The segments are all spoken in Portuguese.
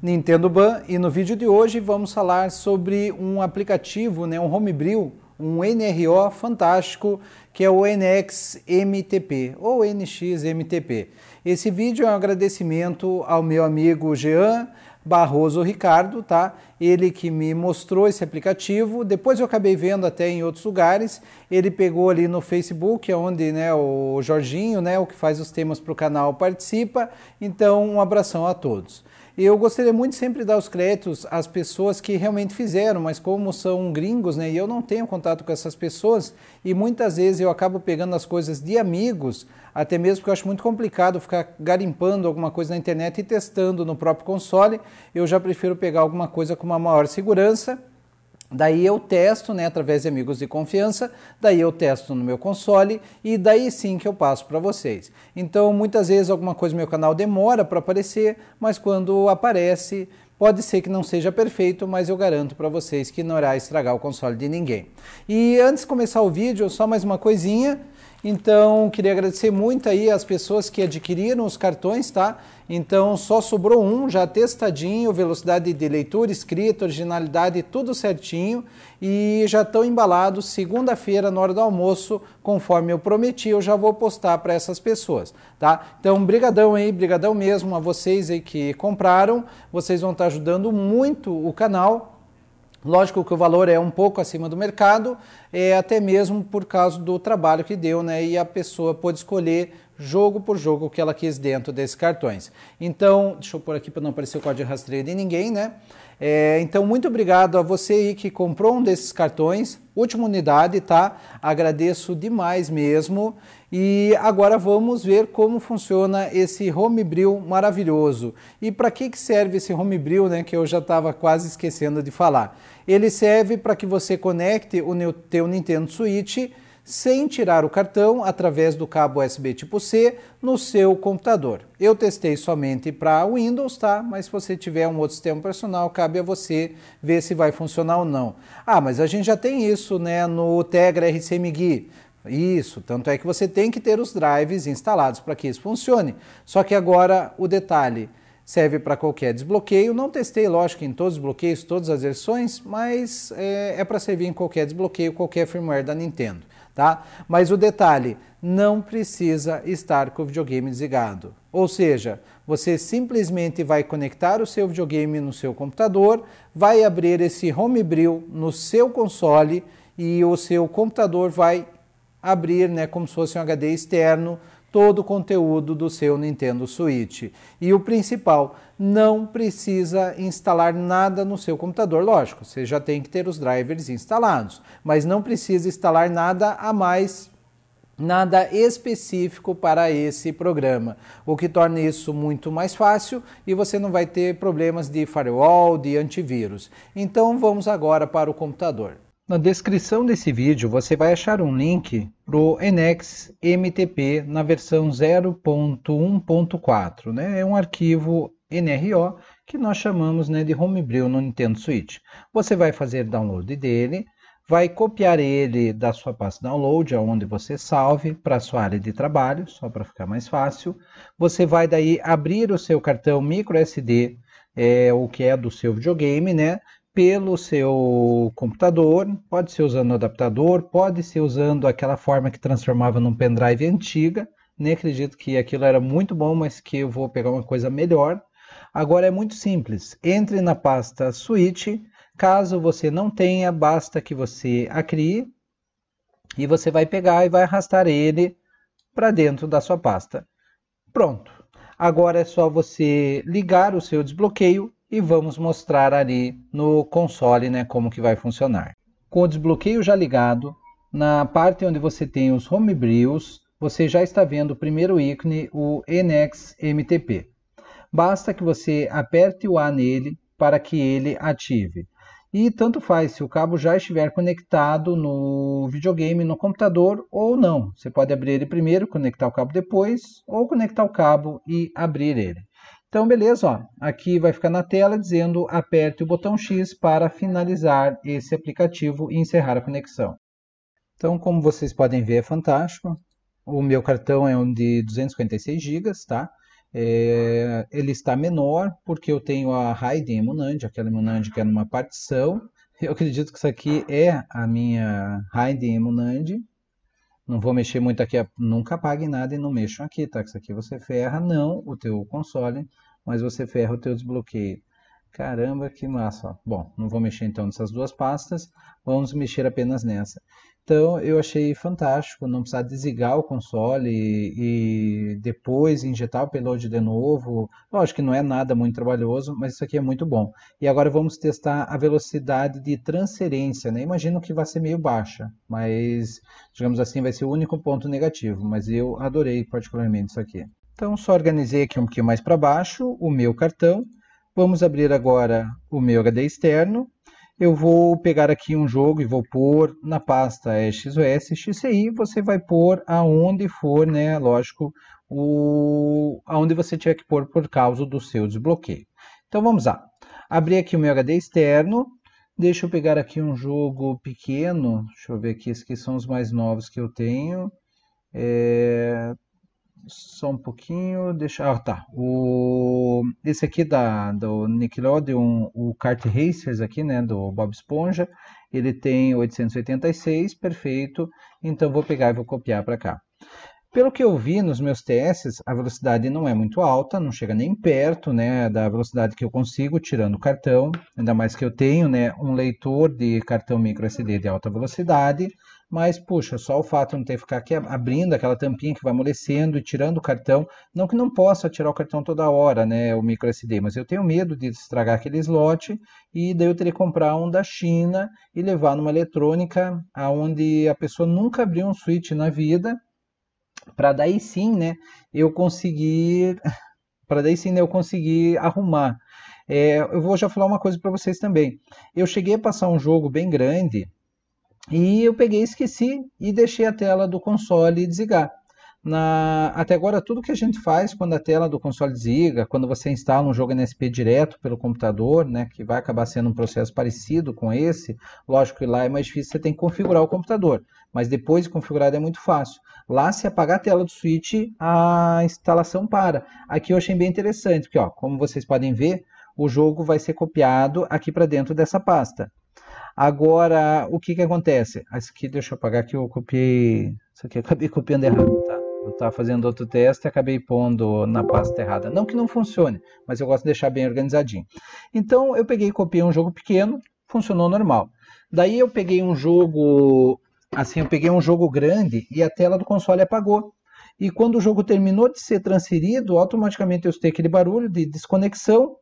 Nintendo Ban e no vídeo de hoje vamos falar sobre um aplicativo, né, um homebrew, um NRO fantástico que é o NXMTP ou NXMTP. Esse vídeo é um agradecimento ao meu amigo Jean Barroso Ricardo, tá? Ele que me mostrou esse aplicativo. Depois eu acabei vendo até em outros lugares. Ele pegou ali no Facebook, é onde né, o Jorginho, né, o que faz os temas para o canal, participa. Então, um abração a todos. Eu gostaria muito sempre de dar os créditos às pessoas que realmente fizeram, mas como são gringos, né, e eu não tenho contato com essas pessoas, e muitas vezes eu acabo pegando as coisas de amigos, até mesmo porque eu acho muito complicado ficar garimpando alguma coisa na internet e testando no próprio console. Eu já prefiro pegar alguma coisa com uma maior segurança Daí eu testo, né, através de amigos de confiança, daí eu testo no meu console e daí sim que eu passo para vocês. Então, muitas vezes alguma coisa no meu canal demora para aparecer, mas quando aparece, Pode ser que não seja perfeito, mas eu garanto para vocês que não irá estragar o console de ninguém. E antes de começar o vídeo, só mais uma coisinha. Então, queria agradecer muito aí as pessoas que adquiriram os cartões, tá? Então, só sobrou um já testadinho, velocidade de leitura, escrita, originalidade, tudo certinho. E já estão embalados segunda-feira, na hora do almoço, conforme eu prometi, eu já vou postar para essas pessoas, tá? Então, brigadão aí, brigadão mesmo a vocês aí que compraram. Vocês vão estar tá ajudando muito o canal, Lógico que o valor é um pouco acima do mercado, é, até mesmo por causa do trabalho que deu, né? E a pessoa pôde escolher jogo por jogo o que ela quis dentro desses cartões. Então, deixa eu pôr aqui para não aparecer o código de rastreio de ninguém, né? É, então, muito obrigado a você aí que comprou um desses cartões, última unidade, tá? Agradeço demais mesmo. E agora vamos ver como funciona esse homebrew maravilhoso. E para que, que serve esse homebrew, né, que eu já estava quase esquecendo de falar. Ele serve para que você conecte o teu Nintendo Switch sem tirar o cartão através do cabo USB tipo C no seu computador. Eu testei somente para Windows, tá? Mas se você tiver um outro sistema personal, cabe a você ver se vai funcionar ou não. Ah, mas a gente já tem isso, né, no Tegra RCMGui. Isso, tanto é que você tem que ter os drives instalados para que isso funcione. Só que agora o detalhe serve para qualquer desbloqueio. Não testei, lógico, em todos os bloqueios, todas as versões, mas eh, é, é para servir em qualquer desbloqueio, qualquer firmware da Nintendo, tá? Mas o detalhe, não precisa estar com o videogame desligado. Ou seja, você simplesmente vai conectar o seu videogame no seu computador, vai abrir esse Homebrew no seu console e o seu computador vai abrir, né, como se fosse um HD externo, todo o conteúdo do seu Nintendo Switch. E o principal, não precisa instalar nada no seu computador. Lógico, você já tem que ter os drivers instalados, mas não precisa instalar nada a mais nada específico para esse programa, o que torna isso muito mais fácil e você não vai ter problemas de firewall, de antivírus. Então vamos agora para o computador. Na descrição desse vídeo você vai achar um link para o Enex MTP na versão 0.1.4. Né? É um arquivo NRO que nós chamamos né, de Homebrew no Nintendo Switch. Você vai fazer download dele, vai copiar ele da sua pasta download, aonde você salve, para a sua área de trabalho, só para ficar mais fácil. Você vai daí abrir o seu cartão microSD, é, o que é do seu videogame, né? pelo seu computador, pode ser usando o adaptador, pode ser usando aquela forma que transformava num pendrive antiga. Nem acredito que aquilo era muito bom, mas que eu vou pegar uma coisa melhor. Agora é muito simples. Entre na pasta Switch. Caso você não tenha, basta que você a crie e você vai pegar e vai arrastar ele para dentro da sua pasta. Pronto. Agora é só você ligar o seu desbloqueio e vamos mostrar ali no console né, como que vai funcionar. Com o desbloqueio já ligado, na parte onde você tem os homebrews, você já está vendo o primeiro ícone, o NX MTP. Basta que você aperte o A nele para que ele ative. E tanto faz se o cabo já estiver conectado no videogame, no computador ou não. Você pode abrir ele primeiro, conectar o cabo depois, ou conectar o cabo e abrir ele. Então, beleza, ó. aqui vai ficar na tela dizendo aperte o botão X para finalizar esse aplicativo e encerrar a conexão. Então, como vocês podem ver, é fantástico. O meu cartão é um de 256 GB, tá? É, ele está menor porque eu tenho a Raiden Emunand, aquela Emunand que é numa partição. Eu acredito que isso aqui é a minha Raiden Emunand. Não vou mexer muito aqui, nunca pague nada e não mexam aqui, tá? Isso aqui você ferra não o teu console, mas você ferra o teu desbloqueio. Caramba, que massa. Bom, não vou mexer então nessas duas pastas, vamos mexer apenas nessa. Então eu achei fantástico não precisar desligar o console e, e depois injetar o payload de novo. Lógico que não é nada muito trabalhoso, mas isso aqui é muito bom. E agora vamos testar a velocidade de transferência. Né? Imagino que vai ser meio baixa, mas digamos assim vai ser o único ponto negativo. Mas eu adorei particularmente isso aqui. Então só organizei aqui um pouquinho mais para baixo o meu cartão. Vamos abrir agora o meu HD externo eu vou pegar aqui um jogo e vou pôr na pasta é XOS, XCI, você vai pôr aonde for, né, lógico, o, aonde você tiver que pôr por causa do seu desbloqueio. Então vamos lá. Abri aqui o meu HD externo, deixa eu pegar aqui um jogo pequeno, deixa eu ver aqui, esses aqui são os mais novos que eu tenho. É, só um pouquinho, deixa. Ah, tá. O, esse aqui da, do Nickelodeon, o Kart Racers aqui, né, do Bob Esponja, ele tem 886, perfeito. Então vou pegar e vou copiar para cá. Pelo que eu vi nos meus testes, a velocidade não é muito alta, não chega nem perto né, da velocidade que eu consigo tirando o cartão, ainda mais que eu tenho né, um leitor de cartão micro SD de alta velocidade, mas puxa, só o fato de não ter que ficar aqui abrindo aquela tampinha que vai amolecendo e tirando o cartão, não que não possa tirar o cartão toda hora, né, o micro SD, mas eu tenho medo de estragar aquele slot e daí eu teria que comprar um da China e levar numa eletrônica aonde a pessoa nunca abriu um switch na vida, para daí sim, né, eu conseguir para daí sim né, eu conseguir arrumar. É, eu vou já falar uma coisa para vocês também. Eu cheguei a passar um jogo bem grande e eu peguei, esqueci e deixei a tela do console desligar. Na, até agora, tudo que a gente faz quando a tela do console desliga, quando você instala um jogo NSP direto pelo computador, né, que vai acabar sendo um processo parecido com esse, lógico que lá é mais difícil, você tem que configurar o computador, mas depois de configurado é muito fácil. Lá, se apagar a tela do switch, a instalação para. Aqui eu achei bem interessante, porque ó, como vocês podem ver, o jogo vai ser copiado aqui para dentro dessa pasta. Agora, o que que acontece? Ah, aqui, deixa eu apagar que eu copiei. Isso aqui eu acabei copiando errado, tá? Eu estava fazendo outro teste e acabei pondo na pasta errada. Não que não funcione, mas eu gosto de deixar bem organizadinho. Então, eu peguei e copiei um jogo pequeno, funcionou normal. Daí eu peguei um jogo, assim, eu peguei um jogo grande e a tela do console apagou. E quando o jogo terminou de ser transferido, automaticamente eu escutei aquele barulho de desconexão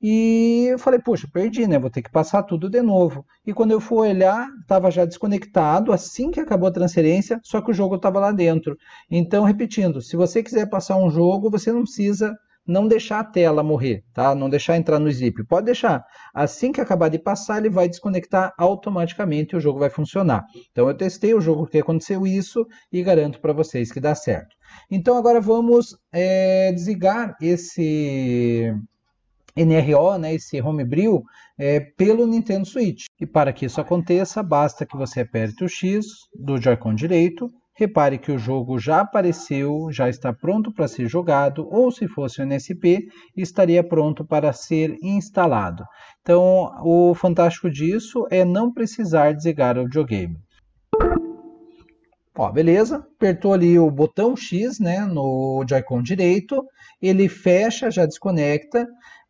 e eu falei, puxa, perdi, né? Vou ter que passar tudo de novo. E quando eu fui olhar, estava já desconectado assim que acabou a transferência, só que o jogo estava lá dentro. Então, repetindo, se você quiser passar um jogo, você não precisa não deixar a tela morrer, tá? Não deixar entrar no zip. Pode deixar. Assim que acabar de passar, ele vai desconectar automaticamente e o jogo vai funcionar. Então eu testei o jogo que aconteceu isso e garanto para vocês que dá certo. Então agora vamos é, desligar esse NRO, né, esse Homebrew, é, pelo Nintendo Switch. E para que isso aconteça, basta que você aperte o X do Joy-Con direito. Repare que o jogo já apareceu, já está pronto para ser jogado, ou se fosse o NSP, estaria pronto para ser instalado. Então, o fantástico disso é não precisar desligar o videogame. Ó, beleza, apertou ali o botão X né, no Joy-Con direito, ele fecha, já desconecta,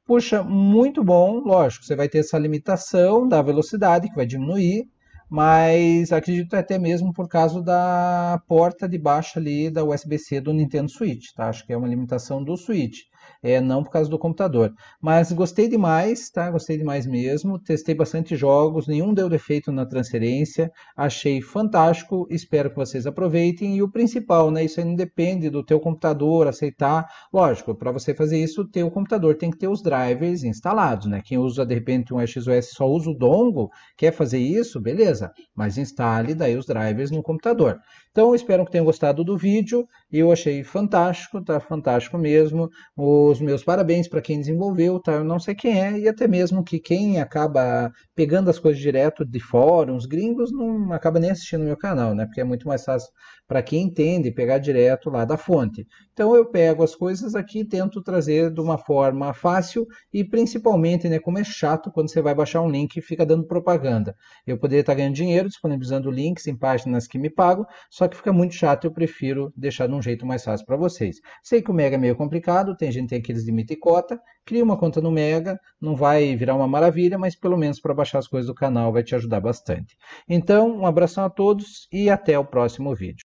Puxa, muito bom, lógico, você vai ter essa limitação da velocidade que vai diminuir, mas acredito até mesmo por causa da porta de baixa ali da USB-C do Nintendo Switch, tá? Acho que é uma limitação do Switch é, não por causa do computador. Mas gostei demais, tá? Gostei demais mesmo. Testei bastante jogos, nenhum deu defeito na transferência. Achei fantástico, espero que vocês aproveitem. E o principal, né? Isso aí não depende do teu computador aceitar. Lógico, para você fazer isso, o teu computador tem que ter os drivers instalados, né? Quem usa, de repente, um XOS só usa o dongle, quer fazer isso, beleza. Mas instale daí os drivers no computador. Então, espero que tenham gostado do vídeo. Eu achei fantástico, tá fantástico mesmo. Os meus parabéns para quem desenvolveu, tá? Eu não sei quem é e até mesmo que quem acaba pegando as coisas direto de fóruns gringos não acaba nem assistindo meu canal, né? Porque é muito mais fácil para quem entende pegar direto lá da fonte. Então, eu pego as coisas aqui e tento trazer de uma forma fácil e principalmente, né, como é chato quando você vai baixar um link e fica dando propaganda. Eu poderia estar tá ganhando dinheiro disponibilizando links em páginas que me pagam, só que fica muito chato, eu prefiro deixar de um jeito mais fácil para vocês. Sei que o Mega é meio complicado, tem gente tem que eles limitem cota, cria uma conta no Mega, não vai virar uma maravilha, mas pelo menos para baixar as coisas do canal vai te ajudar bastante. Então, um abração a todos e até o próximo vídeo.